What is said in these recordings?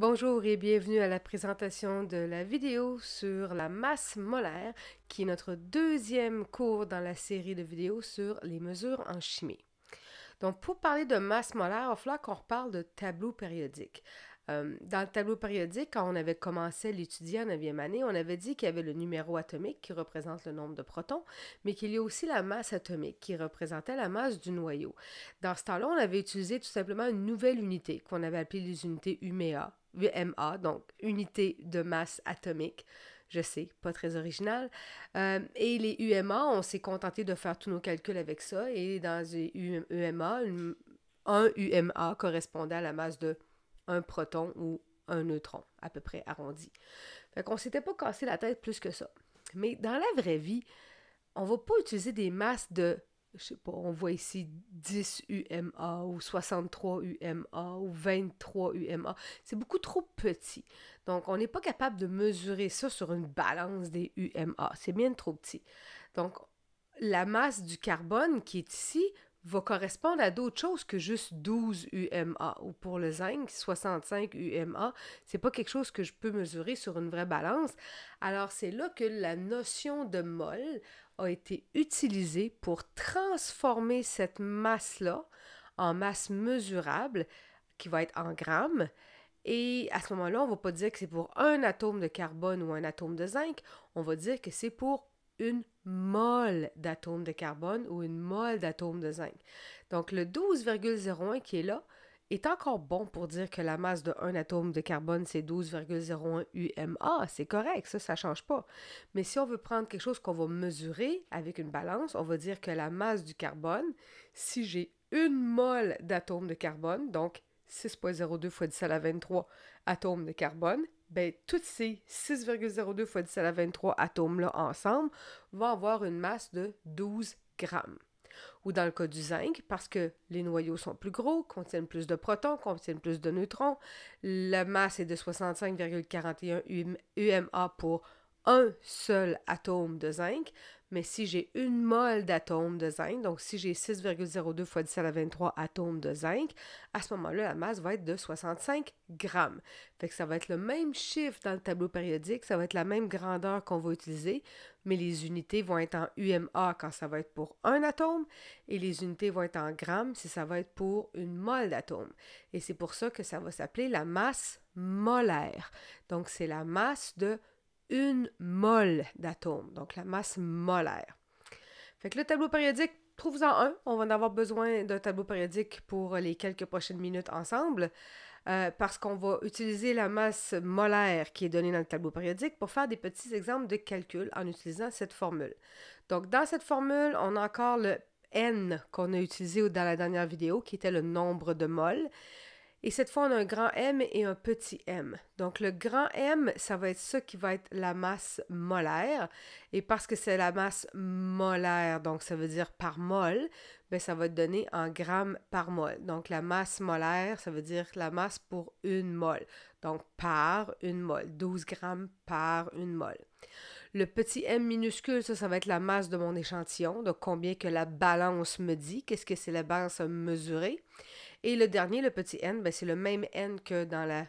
Bonjour et bienvenue à la présentation de la vidéo sur la masse molaire, qui est notre deuxième cours dans la série de vidéos sur les mesures en chimie. Donc, pour parler de masse molaire, il va falloir qu'on reparle de tableau périodique. Euh, dans le tableau périodique, quand on avait commencé à l'étudier en 9e année, on avait dit qu'il y avait le numéro atomique qui représente le nombre de protons, mais qu'il y a aussi la masse atomique qui représentait la masse du noyau. Dans ce temps-là, on avait utilisé tout simplement une nouvelle unité qu'on avait appelée les unités UMEA, UMA, donc unité de masse atomique. Je sais, pas très original. Euh, et les UMA, on s'est contenté de faire tous nos calculs avec ça. Et dans les UMA, un UMA correspondait à la masse de un proton ou un neutron, à peu près arrondi. Fait qu'on s'était pas cassé la tête plus que ça. Mais dans la vraie vie, on va pas utiliser des masses de je sais pas, on voit ici 10 UMA ou 63 UMA ou 23 UMA. C'est beaucoup trop petit. Donc, on n'est pas capable de mesurer ça sur une balance des UMA. C'est bien trop petit. Donc, la masse du carbone qui est ici va correspondre à d'autres choses que juste 12 UMA ou pour le zinc 65 UMA, c'est pas quelque chose que je peux mesurer sur une vraie balance. Alors c'est là que la notion de mol a été utilisée pour transformer cette masse-là en masse mesurable qui va être en grammes. Et à ce moment-là, on ne va pas dire que c'est pour un atome de carbone ou un atome de zinc, on va dire que c'est pour une molle d'atomes de carbone ou une molle d'atomes de zinc. Donc le 12,01 qui est là est encore bon pour dire que la masse de un atome de carbone, c'est 12,01 UMA. C'est correct, ça, ça ne change pas. Mais si on veut prendre quelque chose qu'on va mesurer avec une balance, on va dire que la masse du carbone, si j'ai une mole d'atomes de carbone, donc 6,02 fois 10 à la 23 atomes de carbone, ben, toutes ces 6,02 fois 10 à la 23 atomes-là ensemble vont avoir une masse de 12 grammes. Ou dans le cas du zinc, parce que les noyaux sont plus gros, contiennent plus de protons, contiennent plus de neutrons, la masse est de 65,41 UMA pour un seul atome de zinc, mais si j'ai une mole d'atomes de zinc, donc si j'ai 6,02 fois 10 à 23 atomes de zinc, à ce moment-là, la masse va être de 65 grammes. Fait que ça va être le même chiffre dans le tableau périodique, ça va être la même grandeur qu'on va utiliser, mais les unités vont être en UMA quand ça va être pour un atome et les unités vont être en grammes si ça va être pour une mole d'atomes. Et c'est pour ça que ça va s'appeler la masse molaire. Donc c'est la masse de une mole d'atomes, donc la masse molaire. Fait que le tableau périodique, trouvez en un. On va en avoir besoin d'un tableau périodique pour les quelques prochaines minutes ensemble. Euh, parce qu'on va utiliser la masse molaire qui est donnée dans le tableau périodique pour faire des petits exemples de calcul en utilisant cette formule. Donc, dans cette formule, on a encore le N qu'on a utilisé dans la dernière vidéo, qui était le nombre de moles. Et cette fois, on a un grand M et un petit M. Donc le grand M, ça va être ça qui va être la masse molaire. Et parce que c'est la masse molaire, donc ça veut dire par mol, bien, ça va donner en grammes par mol. Donc la masse molaire, ça veut dire la masse pour une mol. Donc par une mol, 12 grammes par une mol. Le petit m minuscule, ça, ça va être la masse de mon échantillon, donc combien que la balance me dit, qu'est-ce que c'est la balance mesurer et le dernier, le petit n, ben, c'est le même n que dans la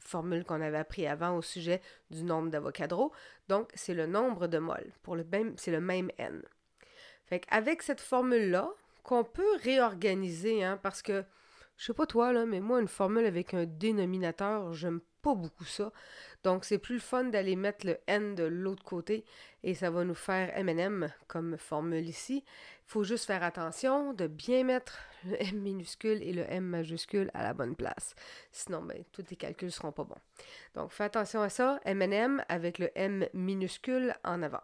formule qu'on avait appris avant au sujet du nombre d'avocados. Donc, c'est le nombre de moles. Pour le c'est le même n. Fait cette formule-là, qu'on peut réorganiser, hein, parce que je sais pas toi, là, mais moi, une formule avec un dénominateur, j'aime pas beaucoup ça. Donc, c'est plus le fun d'aller mettre le N de l'autre côté et ça va nous faire MM comme formule ici. Il faut juste faire attention de bien mettre le M minuscule et le M majuscule à la bonne place. Sinon, ben, tous tes calculs seront pas bons. Donc, fais attention à ça. MM avec le M minuscule en avant.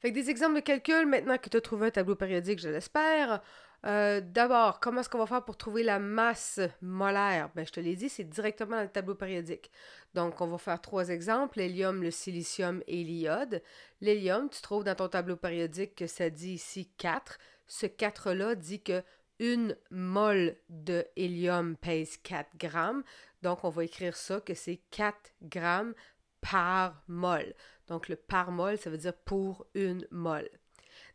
Fait des exemples de calculs, maintenant que tu as trouvé un tableau périodique, je l'espère, euh, d'abord, comment est-ce qu'on va faire pour trouver la masse molaire? Ben, je te l'ai dit, c'est directement dans le tableau périodique. Donc, on va faire trois exemples, l'hélium, le silicium et l'iode. L'hélium, tu trouves dans ton tableau périodique que ça dit ici 4. Ce 4-là dit que une mole de hélium pèse 4 grammes. Donc, on va écrire ça que c'est 4 grammes par mole. Donc, le par mole, ça veut dire pour une mole.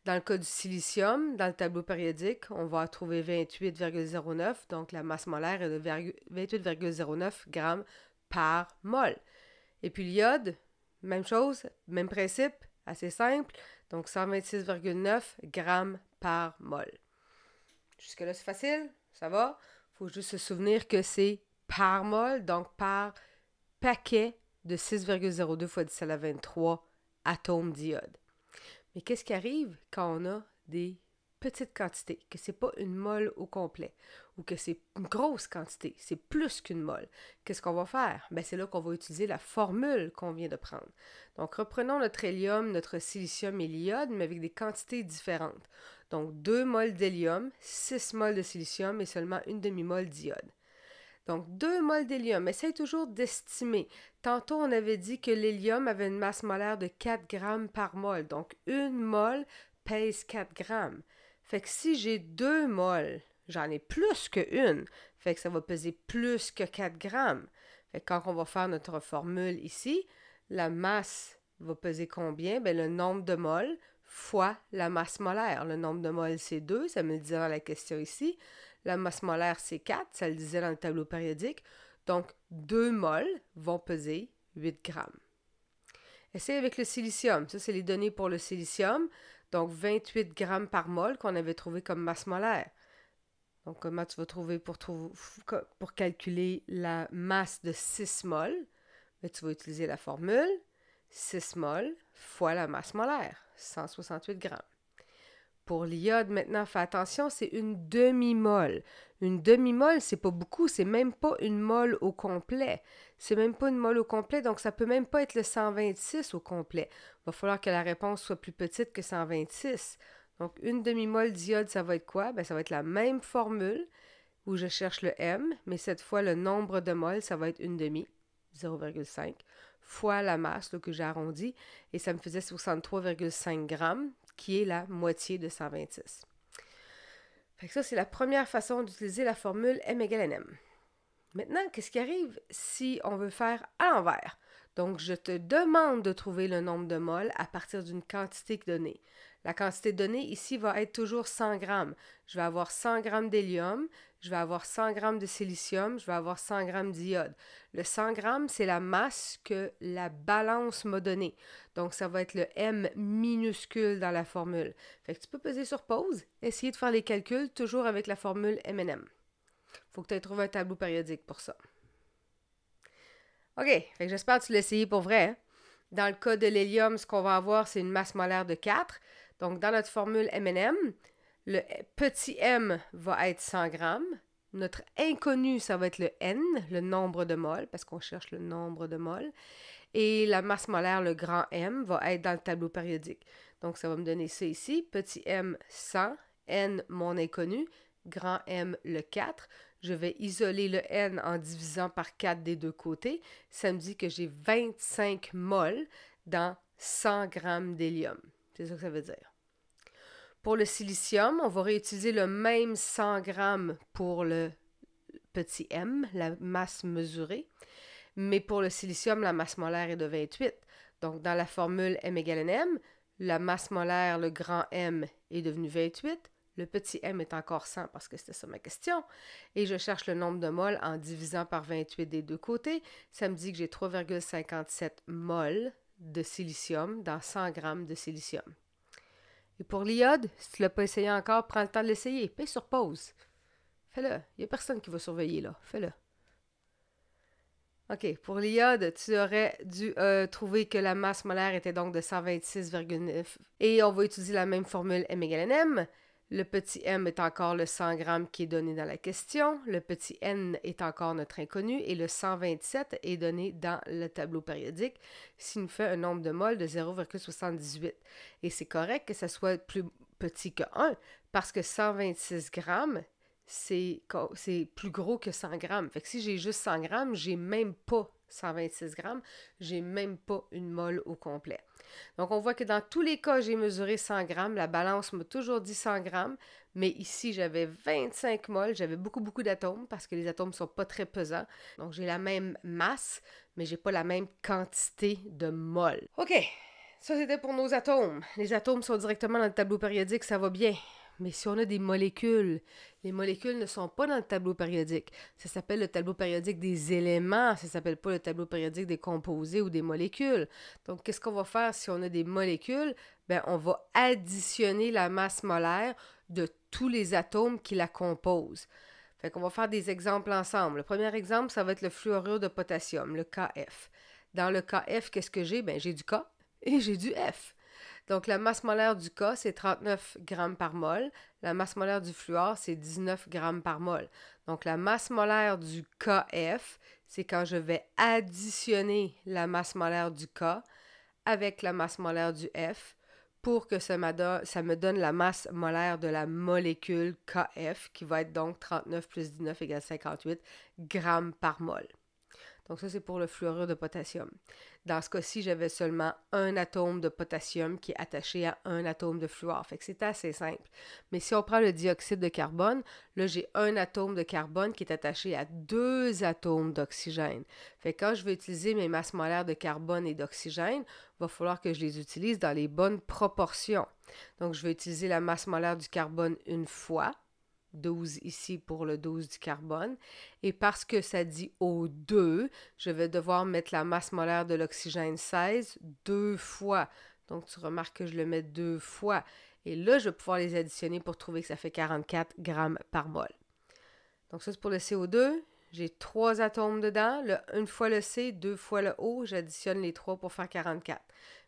Dans le cas du silicium, dans le tableau périodique, on va trouver 28,09, donc la masse molaire est de 28,09 g par mol. Et puis l'iode, même chose, même principe, assez simple, donc 126,9 g par mol. Jusque-là, c'est facile, ça va. faut juste se souvenir que c'est par mol, donc par paquet de 6,02 fois 10 à la 23 atomes d'iode. Mais qu'est-ce qui arrive quand on a des petites quantités, que c'est pas une molle au complet ou que c'est une grosse quantité, c'est plus qu'une molle. Qu'est-ce qu'on va faire ben, c'est là qu'on va utiliser la formule qu'on vient de prendre. Donc reprenons notre hélium, notre silicium et l'iode mais avec des quantités différentes. Donc 2 molles d'hélium, 6 molles de silicium et seulement une demi-molle d'iode. Donc, deux moles d'hélium. Essaye toujours d'estimer. Tantôt, on avait dit que l'hélium avait une masse molaire de 4 grammes par mol. Donc, une mole pèse 4 grammes. Fait que si j'ai deux moles, j'en ai plus que une. Fait que ça va peser plus que 4 grammes. Fait que quand on va faire notre formule ici, la masse va peser combien? Bien, le nombre de moles fois la masse molaire. Le nombre de moles, c'est 2, ça me le dit dans la question ici. La masse molaire, c'est 4, ça le disait dans le tableau périodique. Donc, 2 moles vont peser 8 grammes. Essayez avec le silicium. Ça, c'est les données pour le silicium. Donc, 28 grammes par mol qu'on avait trouvé comme masse molaire. Donc, comment tu vas trouver pour, calculer la masse de 6 moles? Mais tu vas utiliser la formule 6 moles fois la masse molaire, 168 grammes. Pour l'iode, maintenant, fais attention, c'est une demi-molle. Une demi-molle, c'est pas beaucoup, c'est même pas une molle au complet. C'est même pas une molle au complet, donc ça peut même pas être le 126 au complet. Va falloir que la réponse soit plus petite que 126. Donc, une demi-molle d'iode, ça va être quoi? Ben, ça va être la même formule où je cherche le M, mais cette fois, le nombre de moles, ça va être une demi, 0,5, fois la masse que j'ai arrondie, et ça me faisait 63,5 grammes qui est la moitié de 126. Fait que ça, c'est la première façon d'utiliser la formule M égale NM. Maintenant, qu'est-ce qui arrive si on veut faire à l'envers? Donc, je te demande de trouver le nombre de moles à partir d'une quantité donnée. La quantité donnée ici va être toujours 100 grammes. Je vais avoir 100 g d'hélium, je vais avoir 100 g de silicium, je vais avoir 100 grammes d'iode. Le 100 g, c'est la masse que la balance m'a donnée. Donc, ça va être le M minuscule dans la formule. Fait que tu peux peser sur pause, essayer de faire les calculs toujours avec la formule M&M. Faut que tu aies trouvé un tableau périodique pour ça. OK, j'espère que tu l'as essayé pour vrai. Hein. Dans le cas de l'hélium, ce qu'on va avoir, c'est une masse molaire de 4. Donc, dans notre formule MNM, le petit m va être 100 grammes. Notre inconnu, ça va être le n, le nombre de moles, parce qu'on cherche le nombre de moles. Et la masse molaire, le grand M, va être dans le tableau périodique. Donc, ça va me donner ça ici. Petit m, 100. N, mon inconnu. Grand M, le 4. Je vais isoler le N en divisant par 4 des deux côtés. Ça me dit que j'ai 25 moles dans 100 grammes d'hélium. C'est ça que ça veut dire. Pour le silicium, on va réutiliser le même 100 g pour le petit m, la masse mesurée, mais pour le silicium, la masse molaire est de 28. Donc, dans la formule m égale m, la masse molaire, le grand M, est devenue 28. Le petit m est encore 100 parce que c'était ça ma question. Et je cherche le nombre de moles en divisant par 28 des deux côtés. Ça me dit que j'ai 3,57 moles de silicium dans 100 g de silicium. Et pour l'iode, si tu ne l'as pas essayé encore, prends le temps de l'essayer. Paye sur pause. Fais-le. Il n'y a personne qui va surveiller là. Fais-le. OK. Pour l'iode, tu aurais dû euh, trouver que la masse molaire était donc de 126,9. Et on va utiliser la même formule M égale NM. Le petit m est encore le 100 grammes qui est donné dans la question, le petit n est encore notre inconnu et le 127 est donné dans le tableau périodique, s'il nous fait un nombre de moles de 0,78. Et c'est correct que ça soit plus petit que 1 parce que 126 grammes, c'est plus gros que 100 grammes. Fait que si j'ai juste 100 grammes, j'ai même pas 126 grammes, j'ai même pas une mole au complet. Donc, on voit que dans tous les cas, j'ai mesuré 100 grammes. La balance m'a toujours dit 100 grammes, mais ici, j'avais 25 moles. J'avais beaucoup, beaucoup d'atomes parce que les atomes ne sont pas très pesants. Donc, j'ai la même masse, mais j'ai pas la même quantité de molles. OK, ça, c'était pour nos atomes. Les atomes sont directement dans le tableau périodique, ça va bien. Mais si on a des molécules, les molécules ne sont pas dans le tableau périodique. Ça s'appelle le tableau périodique des éléments, ça s'appelle pas le tableau périodique des composés ou des molécules. Donc, qu'est-ce qu'on va faire si on a des molécules? Bien, on va additionner la masse molaire de tous les atomes qui la composent. Fait qu'on va faire des exemples ensemble. Le premier exemple, ça va être le fluorure de potassium, le KF. Dans le KF, qu'est-ce que j'ai? ben j'ai du K et j'ai du F. Donc, la masse molaire du K, c'est 39 grammes par mol. La masse molaire du fluor, c'est 19 grammes par mol. Donc, la masse molaire du KF, c'est quand je vais additionner la masse molaire du K avec la masse molaire du F pour que ça, me donne la masse molaire de la molécule KF, qui va être donc 39 plus 19 égale 58 grammes par mol. Donc ça, c'est pour le fluorure de potassium. Dans ce cas-ci, j'avais seulement un atome de potassium qui est attaché à un atome de fluor. Fait que c'est assez simple. Mais si on prend le dioxyde de carbone, là, j'ai un atome de carbone qui est attaché à deux atomes d'oxygène. Fait que quand je vais utiliser mes masses molaires de carbone et d'oxygène, il va falloir que je les utilise dans les bonnes proportions. Donc, je vais utiliser la masse molaire du carbone une fois 12 ici pour le 12 du carbone. Et parce que ça dit O2, je vais devoir mettre la masse molaire de l'oxygène 16 deux fois. Donc, tu remarques que je le mets deux fois. Et là, je vais pouvoir les additionner pour trouver que ça fait 44 grammes par mol. Donc, ça, c'est pour le CO2. J'ai trois atomes dedans. une fois le C, deux fois le O. J'additionne les trois pour faire 44.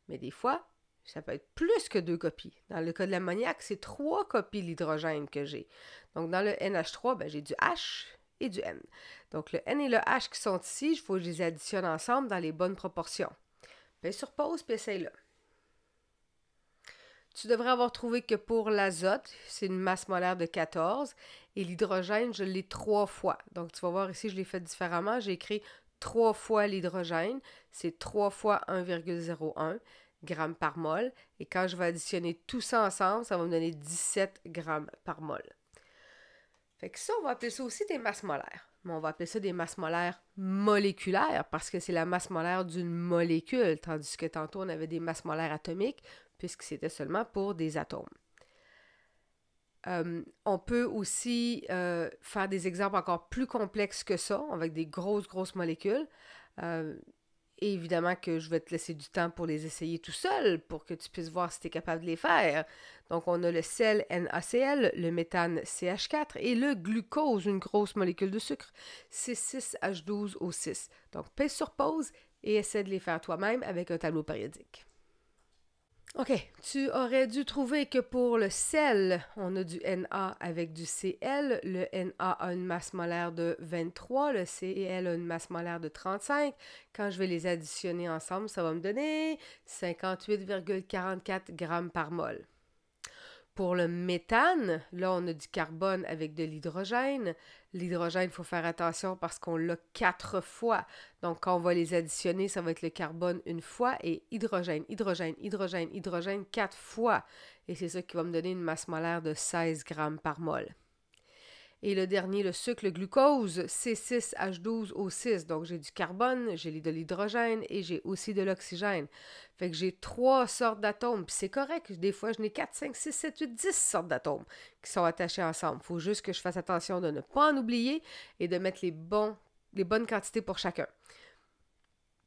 Mais des fois, ça peut être plus que deux copies. Dans le cas de l'ammoniac, c'est trois copies l'hydrogène que j'ai. Donc, dans le NH3, ben, j'ai du H et du N. Donc, le N et le H qui sont ici, il faut que je les additionne ensemble dans les bonnes proportions. Bien, sur pause, puis essaye-le. Tu devrais avoir trouvé que pour l'azote, c'est une masse molaire de 14 et l'hydrogène, je l'ai trois fois. Donc, tu vas voir ici, je l'ai fait différemment. J'ai écrit trois fois l'hydrogène, c'est trois fois 1,01 grammes par mol. Et quand je vais additionner tout ça ensemble, ça va me donner 17 grammes par mol. Fait que ça, on va appeler ça aussi des masses molaires. Mais on va appeler ça des masses molaires moléculaires parce que c'est la masse molaire d'une molécule, tandis que tantôt on avait des masses molaires atomiques puisque c'était seulement pour des atomes. Euh, on peut aussi euh, faire des exemples encore plus complexes que ça, avec des grosses, grosses molécules. Euh, évidemment que je vais te laisser du temps pour les essayer tout seul, pour que tu puisses voir si tu es capable de les faire. Donc, on a le sel NaCl, le méthane CH4 et le glucose, une grosse molécule de sucre, C6H12O6. Donc, pèse sur pause et essaie de les faire toi-même avec un tableau périodique. OK. Tu aurais dû trouver que pour le sel, on a du Na avec du Cl. Le Na a une masse molaire de 23. Le Cl a une masse molaire de 35. Quand je vais les additionner ensemble, ça va me donner 58,44 grammes par mol. Pour le méthane, là, on a du carbone avec de l'hydrogène. L'hydrogène, il faut faire attention parce qu'on l'a quatre fois. Donc, quand on va les additionner, ça va être le carbone une fois et hydrogène, hydrogène, hydrogène, hydrogène quatre fois. Et c'est ça qui va me donner une masse molaire de 16 grammes par mol. Et le dernier, le sucre, le glucose, C6H12O6. Donc, j'ai du carbone, j'ai de l'hydrogène et j'ai aussi de l'oxygène. Fait que j'ai trois sortes d'atomes. Puis c'est correct, des fois, je n'ai 4, 5, 6, 7, 8, 10 sortes d'atomes qui sont attachés ensemble. faut juste que je fasse attention de ne pas en oublier et de mettre les, bons, les bonnes quantités pour chacun.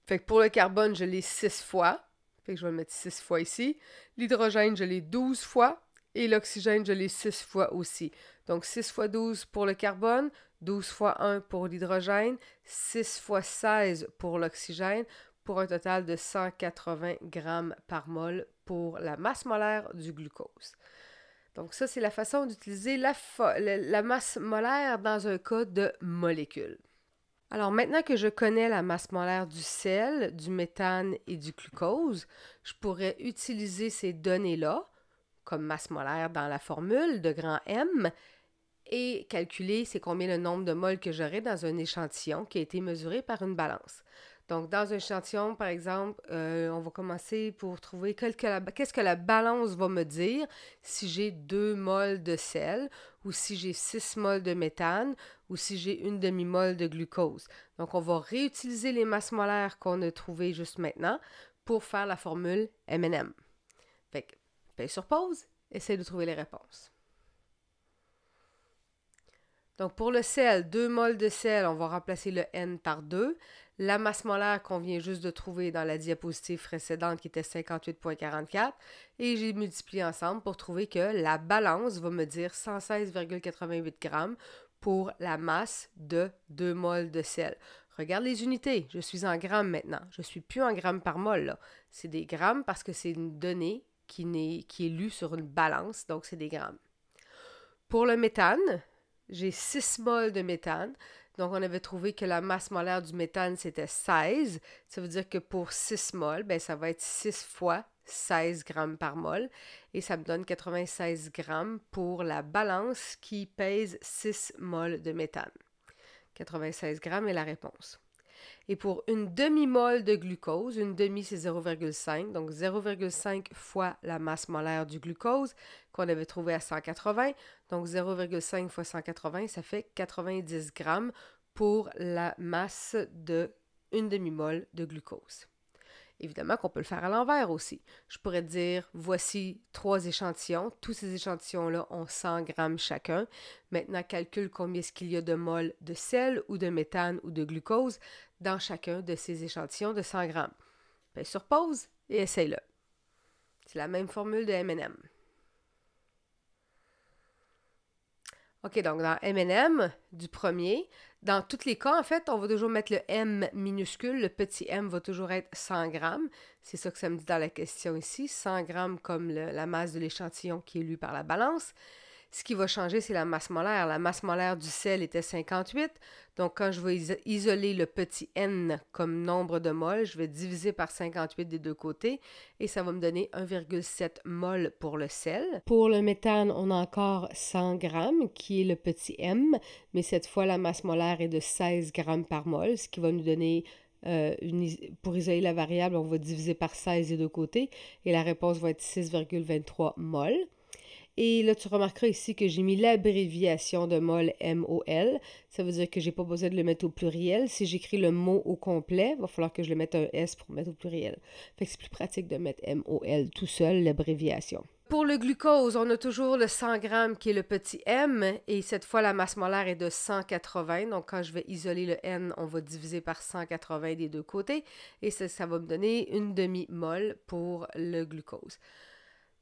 Fait que pour le carbone, je l'ai 6 fois. Fait que je vais le mettre 6 fois ici. L'hydrogène, je l'ai 12 fois. Et l'oxygène, je l'ai 6 fois aussi. Donc 6 x 12 pour le carbone, 12 x 1 pour l'hydrogène, 6 x 16 pour l'oxygène, pour un total de 180 grammes par mol pour la masse molaire du glucose. Donc ça, c'est la façon d'utiliser la, la, masse molaire dans un cas de molécule. Alors maintenant que je connais la masse molaire du sel, du méthane et du glucose, je pourrais utiliser ces données-là comme masse molaire dans la formule de grand M et calculer c'est combien le nombre de moles que j'aurai dans un échantillon qui a été mesuré par une balance. Donc, dans un échantillon, par exemple, euh, on va commencer pour trouver qu'est-ce que, la, balance va me dire si j'ai 2 moles de sel ou si j'ai 6 moles de méthane ou si j'ai une demi-molle de glucose. Donc, on va réutiliser les masses molaires qu'on a trouvées juste maintenant pour faire la formule MM. Fait que, paye sur pause, essaye de trouver les réponses. Donc pour le sel, 2 moles de sel, on va remplacer le N par 2. La masse molaire qu'on vient juste de trouver dans la diapositive précédente qui était 58.44 et j'ai multiplié ensemble pour trouver que la balance va me dire 116,88 g pour la masse de 2 moles de sel. Regarde les unités, je suis en grammes maintenant. Je suis plus en grammes par mol C'est des grammes parce que c'est une donnée qui qui est lue sur une balance, donc c'est des grammes. Pour le méthane, j'ai 6 moles de méthane. Donc, on avait trouvé que la masse molaire du méthane, c'était 16. Ça veut dire que pour 6 moles, ben, ça va être 6 fois 16 grammes par mol. Et ça me donne 96 grammes pour la balance qui pèse 6 moles de méthane. 96 grammes est la réponse. Et pour une demi-molle de glucose, une demi c'est 0,5, donc 0,5 fois la masse molaire du glucose qu'on avait trouvé à 180. Donc 0,5 fois 180, ça fait 90 grammes pour la masse de une demi mole de glucose. Évidemment qu'on peut le faire à l'envers aussi. Je pourrais dire, voici trois échantillons. Tous ces échantillons-là ont 100 grammes chacun. Maintenant, calcule combien est-ce qu'il y a de mol de sel ou de méthane ou de glucose dans chacun de ces échantillons de 100 grammes. Fais ben, sur pause et essaye-le. C'est la même formule de MM. OK, donc dans MM du premier, dans tous les cas, en fait, on va toujours mettre le M minuscule. Le petit m va toujours être 100 grammes. C'est ça que ça me dit dans la question ici. 100 grammes comme la masse de l'échantillon qui est lu par la balance. Ce qui va changer, c'est la masse molaire. La masse molaire du sel était 58. Donc, quand je vais isoler le petit n comme nombre de moles, je vais diviser par 58 des deux côtés et ça va me donner 1,7 mol pour le sel. Pour le méthane, on a encore 100 grammes, qui est le petit m, mais cette fois, la masse molaire est de 16 grammes par mol, ce qui va nous donner euh, pour isoler la variable, on va diviser par 16 des deux côtés et la réponse va être 6,23 mol. Et là, tu remarqueras ici que j'ai mis l'abréviation de MOL, M-O-L. Ça veut dire que je n'ai pas besoin de le mettre au pluriel. Si j'écris le mot au complet, il va falloir que je le mette un S pour mettre au pluriel. Fait que c'est plus pratique de mettre mol tout seul, l'abréviation. Pour le glucose, on a toujours le 100 g qui est le petit m, et cette fois, la masse molaire est de 180. Donc, quand je vais isoler le n, on va diviser par 180 des deux côtés, et ça, ça va me donner une demi-mole pour le glucose.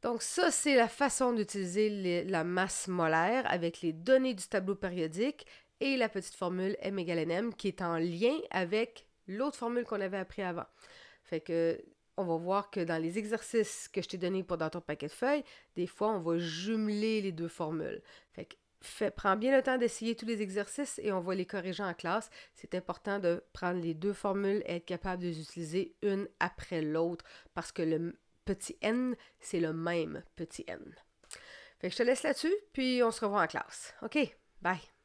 Donc ça, c'est la façon d'utiliser la masse molaire avec les données du tableau périodique et la petite formule M égale NM qui est en lien avec l'autre formule qu'on avait appris avant. Fait que on va voir que dans les exercices que je t'ai donnés pour dans ton paquet de feuilles, des fois on va jumeler les deux formules. Fait que prends bien le temps d'essayer tous les exercices et on va les corriger en classe. C'est important de prendre les deux formules et être capable de les utiliser une après l'autre parce que le, petit n, c'est le même petit n. Fait que je te laisse là-dessus, puis on se revoit en classe. OK, bye.